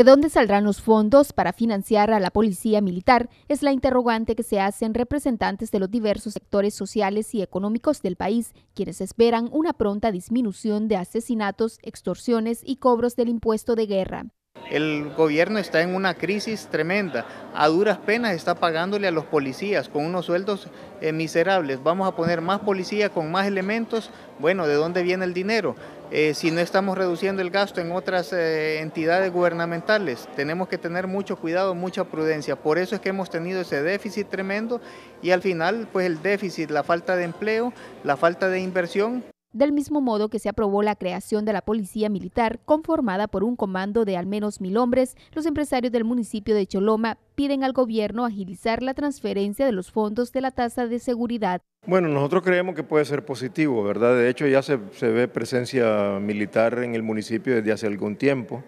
¿De dónde saldrán los fondos para financiar a la policía militar? Es la interrogante que se hacen representantes de los diversos sectores sociales y económicos del país, quienes esperan una pronta disminución de asesinatos, extorsiones y cobros del impuesto de guerra. El gobierno está en una crisis tremenda. A duras penas está pagándole a los policías con unos sueldos eh, miserables. Vamos a poner más policía con más elementos. Bueno, ¿de dónde viene el dinero? Eh, si no estamos reduciendo el gasto en otras eh, entidades gubernamentales, tenemos que tener mucho cuidado, mucha prudencia. Por eso es que hemos tenido ese déficit tremendo y al final, pues el déficit, la falta de empleo, la falta de inversión. Del mismo modo que se aprobó la creación de la Policía Militar, conformada por un comando de al menos mil hombres, los empresarios del municipio de Choloma piden al gobierno agilizar la transferencia de los fondos de la tasa de seguridad. Bueno, nosotros creemos que puede ser positivo, ¿verdad? De hecho, ya se, ve presencia militar en el municipio desde hace algún tiempo.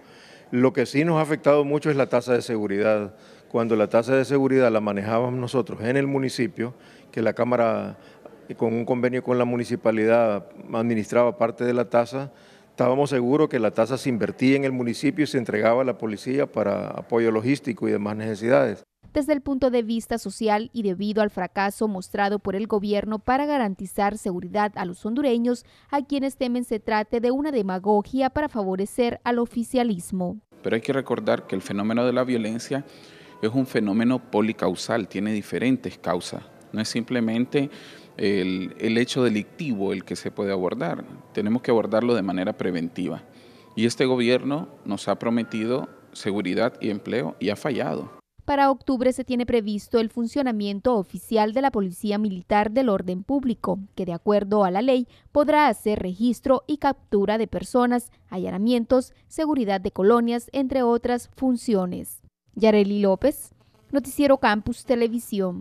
Lo que sí nos ha afectado mucho es la tasa de seguridad. Cuando la tasa de seguridad la manejábamos nosotros en el municipio, que la Cámara con un convenio con la municipalidad administraba parte de la tasa, estábamos seguros que la tasa se invertía en el municipio y se entregaba a la policía para apoyo logístico y demás necesidades. Desde el punto de vista social y debido al fracaso mostrado por el gobierno para garantizar seguridad a los hondureños, a quienes temen se trate de una demagogia para favorecer al oficialismo. Pero hay que recordar que el fenómeno de la violencia es un fenómeno policausal, tiene diferentes causas. No es simplemente el, hecho delictivo el que se puede abordar. Tenemos que abordarlo de manera preventiva. Y este gobierno nos ha prometido seguridad y empleo y ha fallado. Para octubre se tiene previsto el funcionamiento oficial de la Policía Militar del Orden Público, que de acuerdo a la ley podrá hacer registro y captura de personas, allanamientos, seguridad de colonias, entre otras funciones. Yareli López, Noticiero Campus Televisión.